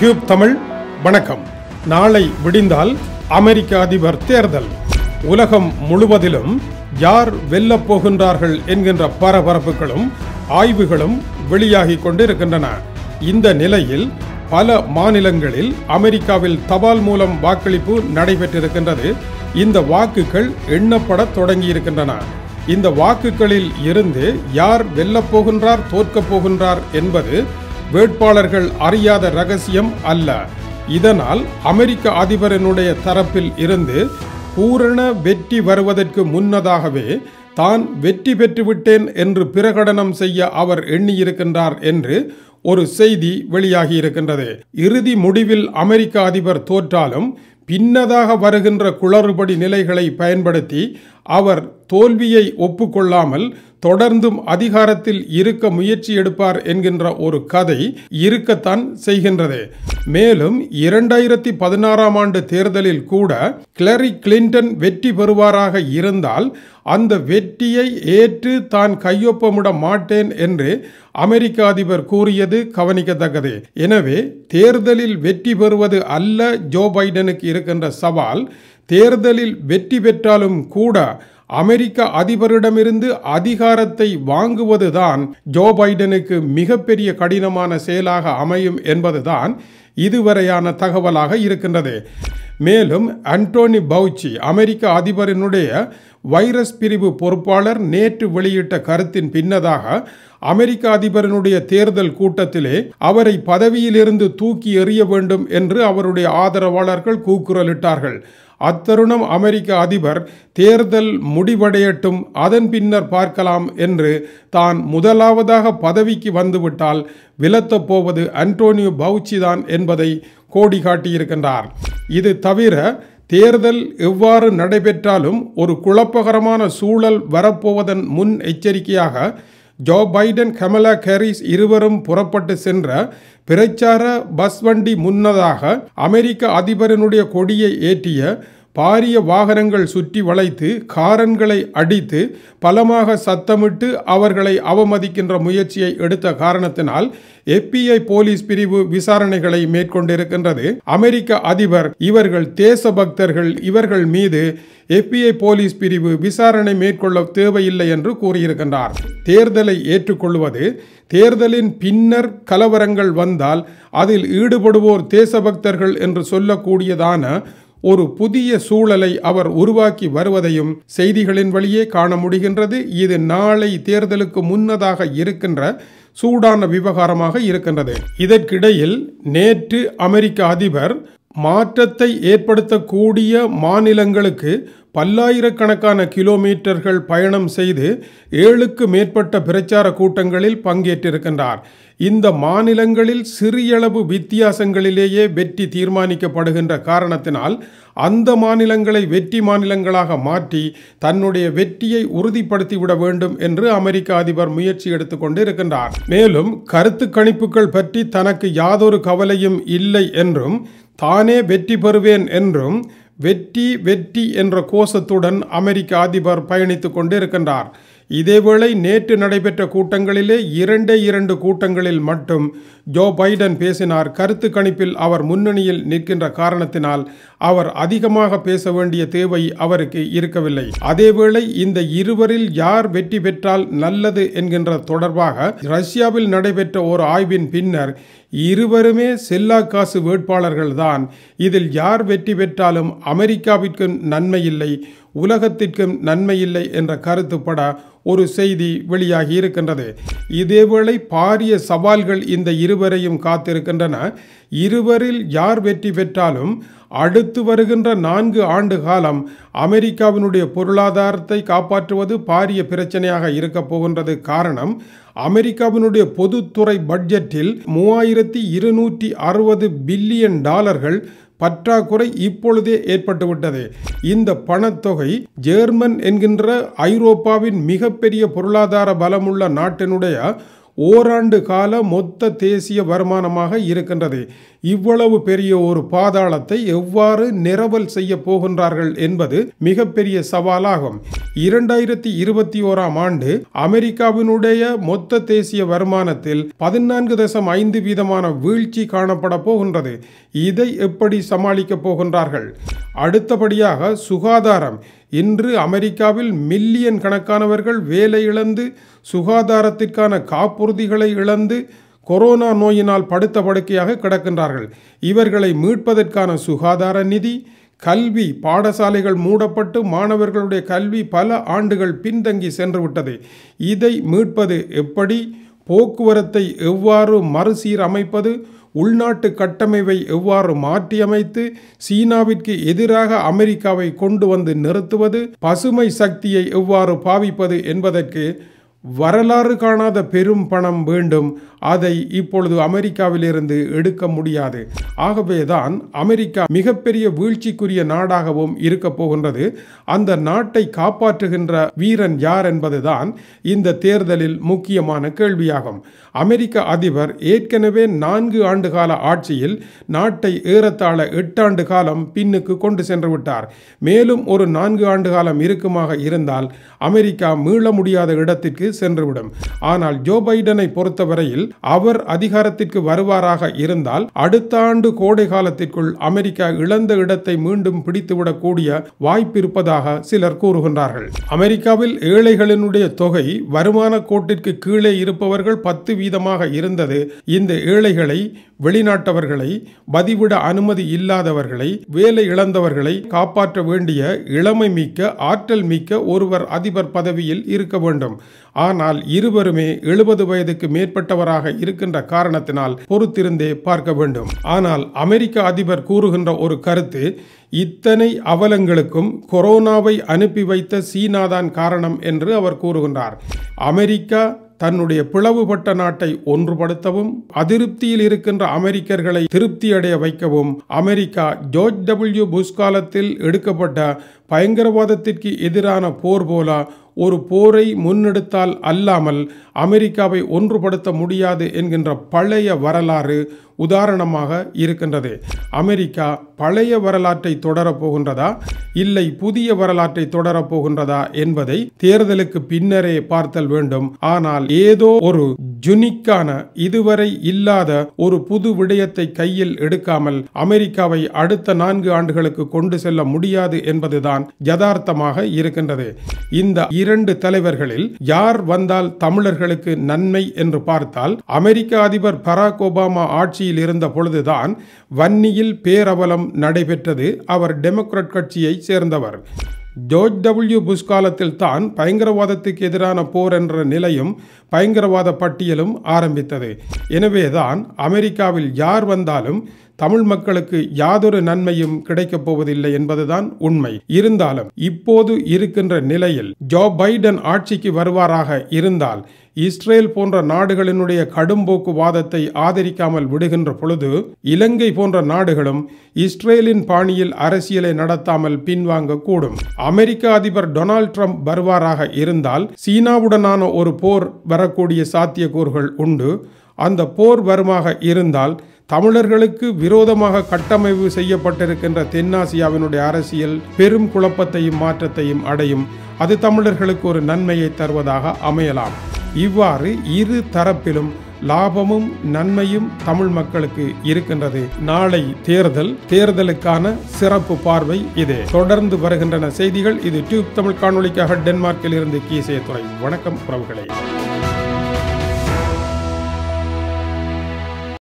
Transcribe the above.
tube Tamil வணக்கம் நாளை விடிந்தால் அமெரிக்க அதிபர் தேர்தல் உலகம் முழுவதிலும் யார் வெல்லப் போகின்றார்கள் என்கின்ற பரபரப்புகளும் ஆய்வுகளும் வெளியாகி கொண்டிருக்கின்றன இந்த நிலையில் பல மாநிலங்களில் அமெரிக்காவில் தபால் மூலம் வாக்களிப்பு நடைபெற்றிருக்கின்றது இந்த வாக்குகள் எண்ணப்பட தொடங்கியிருக்கின்றன இந்த வாக்குகளில் இருந்து யார் வெல்லப் போகின்றார் தோற்கப் போகின்றார் என்பது வேட்பாளர்கள் அறியாத ரகசியம் அல்ல இதனால் அமெரிக்க அதிபரனுடைய தரப்பில் இருந்து பூரண வெற்றி வருவதற்கு முன்னதாகவே தான் வெற்றி பெற்றுவிட்டேன் என்று பிரகடனம் செய்ய அவர் எண்ணியிருக்கின்றார் என்று ஒரு செய்தி வெளியாகியிருக்கின்றது இறுதி முடிவில் அமெரிக்க அதிபர் தோற்றாலும் பின்னதாக வருகின்ற குளறுபடி நிலைகளை பயன்படுத்தி அவர் தோல்வியை ஒப்புக்கொள்ளாமல் தொடர்ந்தும் அதிகாரத்தில் இருக்க முயற்சி எடுப்பார் என்கின்ற ஒரு கதை இருக்கத்தான் செய்கின்றது மேலும் இரண்டாயிரத்தி பதினாறாம் ஆண்டு தேர்தலில் கூட கிளரி கிளின்டன் வெற்றி பெறுவாராக இருந்தால் அந்த வெற்றியை ஏற்று தான் கையொப்பமிட மாட்டேன் என்று அமெரிக்க அதிபர் கூறியது கவனிக்கத்தக்கது எனவே தேர்தலில் வெற்றி பெறுவது அல்ல ஜோ பைடனுக்கு இருக்கின்ற சவால் தேர்தலில் வெற்றி பெற்றாலும் கூட அமெரிக்க அதிபரிடமிருந்து அதிகாரத்தை வாங்குவதுதான் ஜோ பைடனுக்கு மிகப்பெரிய கடினமான செயலாக அமையும் என்பதுதான் இதுவரையான தகவலாக இருக்கின்றது மேலும் அன்டோனி பவுச்சி அமெரிக்க அதிபரினுடைய வைரஸ் பிரிவு பொறுப்பாளர் நேற்று வெளியிட்ட கருத்தின் பின்னதாக அமெரிக்க அதிபரனுடைய தேர்தல் கூட்டத்திலே அவரை பதவியிலிருந்து தூக்கி எறிய வேண்டும் என்று அவருடைய ஆதரவாளர்கள் கூக்குரலிட்டார்கள் அத்தருணம் அமெரிக்க அதிபர் தேர்தல் முடிவடையட்டும் அதன் பின்னர் பார்க்கலாம் என்று தான் முதலாவதாக பதவிக்கு வந்துவிட்டால் விலத்தப் போவது அன்டோனியோ தான் என்பதை கோடி காட்டியிருக்கின்றார் இது தவிர தேர்தல் எவ்வாறு நடைபெற்றாலும் ஒரு குழப்பகரமான சூழல் வரப்போவதன் முன் எச்சரிக்கையாக ஜோ பைடன் கமலா கேரிஸ் இருவரும் புறப்பட்டு சென்ற பிரச்சார பஸ் வண்டி முன்னதாக அமெரிக்க அதிபரனுடைய கொடியை ஏற்றிய பாரிய வாகனங்கள் சுற்றி வளைத்து காரன்களை அடித்து பலமாக சத்தமிட்டு அவர்களை அவமதிக்கின்ற முயற்சியை எடுத்த காரணத்தினால் எப்பிஐ போலீஸ் பிரிவு விசாரணைகளை மேற்கொண்டிருக்கின்றது அமெரிக்க அதிபர் இவர்கள் தேச பக்தர்கள் இவர்கள் மீது எப்பிஐ போலீஸ் பிரிவு விசாரணை மேற்கொள்ள தேவையில்லை என்று கூறியிருக்கின்றார் தேர்தலை ஏற்றுக்கொள்வது தேர்தலின் பின்னர் கலவரங்கள் வந்தால் அதில் ஈடுபடுவோர் தேசபக்தர்கள் என்று சொல்லக்கூடியதான ஒரு புதிய சூழலை அவர் உருவாக்கி வருவதையும் செய்திகளின் வழியே காண முடிகின்றது இது நாளை தேர்தலுக்கு முன்னதாக இருக்கின்ற சூடான விவகாரமாக இருக்கின்றது இதற்கிடையில் நேற்று அமெரிக்க அதிபர் மாற்றத்தை ஏற்படுத்தக்கூடிய மாநிலங்களுக்கு பல்லாயிரக்கணக்கான கிலோமீட்டர்கள் பயணம் செய்து ஏழுக்கு மேற்பட்ட பிரச்சார கூட்டங்களில் பங்கேற்றிருக்கின்றார் இந்த மாநிலங்களில் சிறியளவு வித்தியாசங்களிலேயே வெற்றி தீர்மானிக்கப்படுகின்ற காரணத்தினால் அந்த மாநிலங்களை வெற்றி மாநிலங்களாக மாற்றி தன்னுடைய வெற்றியை உறுதிப்படுத்திவிட வேண்டும் என்று அமெரிக்க அதிபர் முயற்சி எடுத்துக்கொண்டு இருக்கின்றார் மேலும் கருத்து கணிப்புகள் பற்றி தனக்கு யாதொரு கவலையும் இல்லை என்றும் தானே வெற்றி பெறுவேன் என்றும் வெற்றி வெற்றி என்ற கோஷத்துடன் அமெரிக்க அதிபர் பயணித்து கொண்டிருக்கின்றார் இதேவேளை நேற்று நடைபெற்ற கூட்டங்களிலே இரண்டே இரண்டு கூட்டங்களில் மட்டும் ஜோ பைடன் பேசினார் கருத்து கணிப்பில் அவர் முன்னணியில் நிற்கின்ற காரணத்தினால் அவர் அதிகமாக பேச வேண்டிய தேவை அவருக்கு இருக்கவில்லை அதேவேளை இந்த இருவரில் யார் வெற்றி பெற்றால் நல்லது என்கின்ற தொடர்பாக ரஷ்யாவில் நடைபெற்ற ஒரு ஆய்வின் பின்னர் இருவருமே செல்லா காசு வேட்பாளர்கள்தான் இதில் யார் வெற்றி பெற்றாலும் அமெரிக்காவிற்கு நன்மை இல்லை உலகத்திற்கும் நன்மையில்லை என்ற கருத்துப்பட ஒரு செய்தி வெளியாகி இருக்கின்றது இதேவேளை பாரிய சவால்கள் இந்த இருவரையும் காத்திருக்கின்றன இருவரில் யார் வெற்றி பெற்றாலும் அடுத்து வருகின்ற நான்கு ஆண்டு காலம் அமெரிக்காவினுடைய பொருளாதாரத்தை காப்பாற்றுவது பாரிய பிரச்சனையாக இருக்கப் போகின்றது காரணம் அமெரிக்காவினுடைய பொதுத்துறை பட்ஜெட்டில் மூவாயிரத்தி இருநூற்றி அறுபது பில்லியன் டாலர்கள் பற்றாக்குறை இப்பொழுதே ஏற்பட்டுவிட்டது இந்த பணத்தொகை ஜேர்மன் என்கின்ற ஐரோப்பாவின் மிகப்பெரிய பொருளாதார பலமுள்ள நாட்டினுடைய ஓராண்டு கால மொத்த தேசிய வருமானமாக இருக்கின்றது இவ்வளவு பெரிய ஒரு பாதாளத்தை எவ்வாறு நிரவல் செய்ய போகின்றார்கள் என்பது மிகப்பெரிய சவாலாகும் இரண்டாயிரத்தி இருபத்தி ஓராம் ஆண்டு அமெரிக்காவினுடைய மொத்த தேசிய வருமானத்தில் பதினான்கு தசம் ஐந்து வீதமான வீழ்ச்சி காணப்பட போகின்றது இதை எப்படி சமாளிக்க போகின்றார்கள் அடுத்தபடியாக சுகாதாரம் இன்று அமெரிக்காவில் மில்லியன் கணக்கானவர்கள் வேலை இழந்து சுகாதாரத்திற்கான காப்புறுதிகளை இழந்து கொரோனா நோயினால் படுத்த படுக்கையாக கிடக்கின்றார்கள் இவர்களை மீட்பதற்கான சுகாதார நிதி கல்வி பாடசாலைகள் மூடப்பட்டு மாணவர்களுடைய கல்வி பல ஆண்டுகள் பின்தங்கி சென்றுவிட்டது இதை மீட்பது எப்படி போக்குவரத்தை எவ்வாறு மறுசீரமைப்பது உள்நாட்டு கட்டமைப்பை எவ்வாறு மாற்றியமைத்து சீனாவிற்கு எதிராக அமெரிக்காவை கொண்டு வந்து நிறுத்துவது பசுமை சக்தியை எவ்வாறு பாவிப்பது என்பதற்கு வரலாறு காணாத பெரும் பணம் வேண்டும் அதை இப்பொழுது அமெரிக்காவிலிருந்து எடுக்க முடியாது ஆகவேதான் அமெரிக்கா மிகப்பெரிய வீழ்ச்சிக்குரிய நாடாகவும் இருக்க போகின்றது அந்த நாட்டை காப்பாற்றுகின்ற வீரன் யார் என்பதுதான் இந்த தேர்தலில் முக்கியமான கேள்வியாகும் அமெரிக்க அதிபர் ஏற்கனவே நான்கு ஆண்டு கால ஆட்சியில் நாட்டை ஏறத்தாழ எட்டாண்டு காலம் பின்னுக்கு கொண்டு சென்று விட்டார் மேலும் ஒரு நான்கு ஆண்டு காலம் இருக்குமாக இருந்தால் அமெரிக்கா மீள முடியாத இடத்திற்கு சென்றுவிடும் ஆனால் ஜோ பைடனை பொறுத்தவரையில் அவர் அதிகாரத்திற்கு வருவாராக இருந்தால் அடுத்த ஆண்டு கோடை காலத்திற்குள் அமெரிக்கா இழந்த இடத்தை மீண்டும் பிடித்துவிடக்கூடிய வாய்ப்பிருப்பதாக சிலர் கூறுகின்றார்கள் அமெரிக்காவில் ஏழைகளினுடைய தொகை வருமான கோட்டிற்கு கீழே இருப்பவர்கள் பத்து வீதமாக இருந்தது இந்த ஏழைகளை வெளிநாட்டவர்களை பதிவிட அனுமதி இல்லாதவர்களை வேலை இழந்தவர்களை காப்பாற்ற வேண்டிய இளமை மிக்க ஆற்றல் மிக்க ஒருவர் அதிபர் பதவியில் இருக்க வேண்டும் ஆனால் இருவருமே எழுபது வயதுக்கு மேற்பட்டவராக இருக்கின்ற காரணத்தினால் பொறுத்திருந்தே பார்க்க வேண்டும் ஆனால் அமெரிக்க அதிபர் கூறுகின்ற ஒரு கருத்து இத்தனை அவலங்களுக்கும் கொரோனாவை அனுப்பி வைத்த சீனாதான் காரணம் என்று அவர் கூறுகின்றார் அமெரிக்கா தன்னுடைய பிளவுபட்ட நாட்டை ஒன்றுபடுத்தவும் அதிருப்தியில் இருக்கின்ற அமெரிக்கர்களை திருப்தியடைய வைக்கவும் அமெரிக்கா ஜோர்ஜ் டபிள்யூ புஷ் காலத்தில் எடுக்கப்பட்ட பயங்கரவாதத்திற்கு எதிரான போர் போல ஒரு போரை முன்னெடுத்தால் அல்லாமல் அமெரிக்காவை ஒன்றுபடுத்த முடியாது என்கின்ற பழைய வரலாறு உதாரணமாக இருக்கின்றது அமெரிக்கா பழைய வரலாற்றை தொடரப்போகின்றதா இல்லை புதிய வரலாற்றை தொடரப்போகின்றதா என்பதை தேர்தலுக்கு பின்னரே பார்த்தல் வேண்டும் ஆனால் ஏதோ ஒரு ஜுனிக்கான இதுவரை இல்லாத ஒரு புது விடயத்தை கையில் எடுக்காமல் அமெரிக்காவை அடுத்த நான்கு ஆண்டுகளுக்கு கொண்டு செல்ல முடியாது என்பதுதான் யதார்த்தமாக இருக்கின்றது இந்த இரண்டு தலைவர்களில் யார் வந்தால் தமிழர்களுக்கு நன்மை என்று பார்த்தால் அமெரிக்க அதிபர் பராக் ஒபாமா ஆட்சியில் இருந்த பொழுதுதான் வன்னியில் பேரவலம் நடைபெற்றது அவர் டெமோக்ராட் கட்சியை சேர்ந்தவர் ஜோர்ஜ் டபிள்யூ புஷ் காலத்தில் தான் பயங்கரவாதத்துக்கு எதிரான போர் என்ற நிலையும் பயங்கரவாத பட்டியலும் ஆரம்பித்தது எனவேதான் அமெரிக்காவில் யார் வந்தாலும் தமிழ் மக்களுக்கு யாதொரு நன்மையும் கிடைக்கப் போவதில்லை என்பதுதான் உண்மை இருந்தாலும் இப்போது இருக்கின்ற நிலையில் ஜோ பைடன் ஆட்சிக்கு வருவாராக இருந்தால் இஸ்ரேல் போன்ற நாடுகளினுடைய கடும்போக்குவாதத்தை ஆதரிக்காமல் விடுகின்ற பொழுது இலங்கை போன்ற நாடுகளும் இஸ்ரேலின் பாணியில் அரசியலை நடத்தாமல் பின்வாங்கக்கூடும் அமெரிக்க அதிபர் டொனால்ட் ட்ரம்ப் வருவாராக இருந்தால் சீனாவுடனான ஒரு போர் வரக்கூடிய சாத்தியக்கூறுகள் உண்டு அந்த போர் வருமாக இருந்தால் தமிழர்களுக்கு விரோதமாக கட்டமைப்பு செய்யப்பட்டிருக்கின்ற தென்னாசியாவினுடைய அரசியல் பெரும் குழப்பத்தையும் மாற்றத்தையும் அடையும் அது தமிழர்களுக்கு ஒரு நன்மையை தருவதாக அமையலாம் இவ்வாறு இரு தரப்பிலும் லாபமும் நன்மையும் தமிழ் மக்களுக்கு இருக்கின்றது நாளை தேர்தல் தேர்தலுக்கான சிறப்பு பார்வை இது தொடர்ந்து வருகின்றன செய்திகள் இது டியூப் தமிழ் காணொலிக்காக டென்மார்க்கில் இருந்து கீசே துறை வணக்கம் உறவுகளே